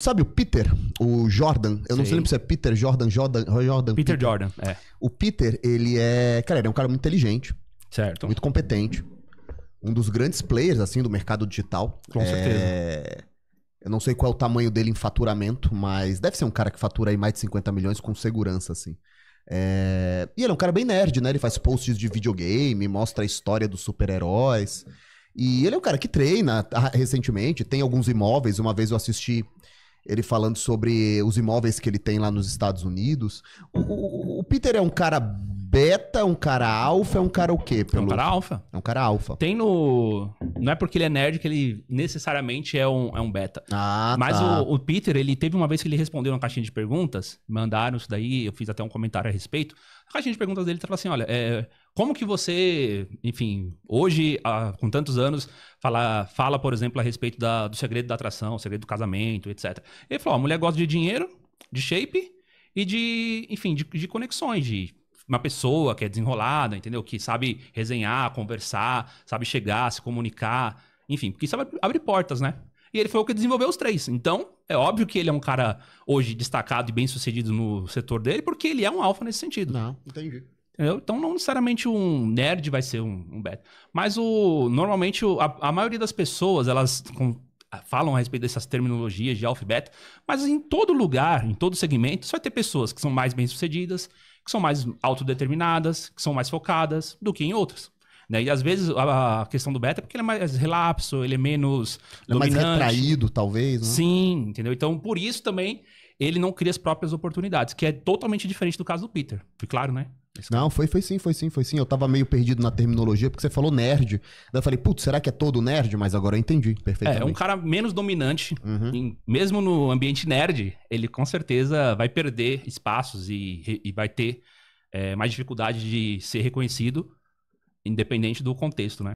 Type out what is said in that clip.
Sabe o Peter, o Jordan? Eu não sei lembro se é Peter, Jordan, Jordan, Jordan. Peter, Peter, Jordan, é. O Peter, ele é. Cara, ele é um cara muito inteligente. Certo. Muito competente. Um dos grandes players, assim, do mercado digital. Com é... certeza. Eu não sei qual é o tamanho dele em faturamento, mas deve ser um cara que fatura aí mais de 50 milhões com segurança, assim. É... E ele é um cara bem nerd, né? Ele faz posts de videogame, mostra a história dos super-heróis. E ele é um cara que treina ah, recentemente, tem alguns imóveis. Uma vez eu assisti ele falando sobre os imóveis que ele tem lá nos Estados Unidos. O, o, o Peter é um cara beta, um cara alfa, é um cara o quê? Pelo... É um cara alfa. É um cara alfa. Tem no. Não é porque ele é nerd que ele necessariamente é um, é um beta. Ah, Mas tá. o, o, Peter, ele teve uma vez que ele respondeu uma caixinha de perguntas, mandaram isso daí, eu fiz até um comentário a respeito. A caixinha de perguntas dele tava assim: olha, é, como que você, enfim, hoje, há, com tantos anos, fala, fala, por exemplo, a respeito da, do segredo da atração, o segredo do casamento, etc. Ele falou: a mulher gosta de dinheiro, de shape e de, enfim, de, de conexões, de uma pessoa que é desenrolada, entendeu? Que sabe resenhar, conversar, sabe chegar, se comunicar, enfim, porque sabe abrir portas, né? E ele foi o que desenvolveu os três. Então, é óbvio que ele é um cara hoje destacado e bem sucedido no setor dele, porque ele é um alfa nesse sentido. Não, entendi. Entendeu? Então, não necessariamente um nerd vai ser um, um beta. Mas o normalmente o, a, a, maioria das pessoas, elas com, falam a respeito dessas terminologias de alfabeto, mas assim, em todo lugar, em todo segmento, você vai ter pessoas que são mais bem-sucedidas, que são mais autodeterminadas, que são mais focadas do que em outras. Né? E às vezes a questão do beta é porque ele é mais relapso, ele é menos. Ele dominante. é mais retraído, talvez. Né? Sim, entendeu? Então, por isso também ele não cria as próprias oportunidades, que é totalmente diferente do caso do Peter. Foi claro, né? Não, foi, foi sim, foi sim, foi sim. Eu tava meio perdido na terminologia, porque você falou nerd. Daí eu falei, putz, será que é todo nerd? Mas agora eu entendi perfeitamente. É, é, um cara menos dominante, uhum. em, mesmo no ambiente nerd, ele com certeza vai perder espaços e, e vai ter é, mais dificuldade de ser reconhecido, independente do contexto, né?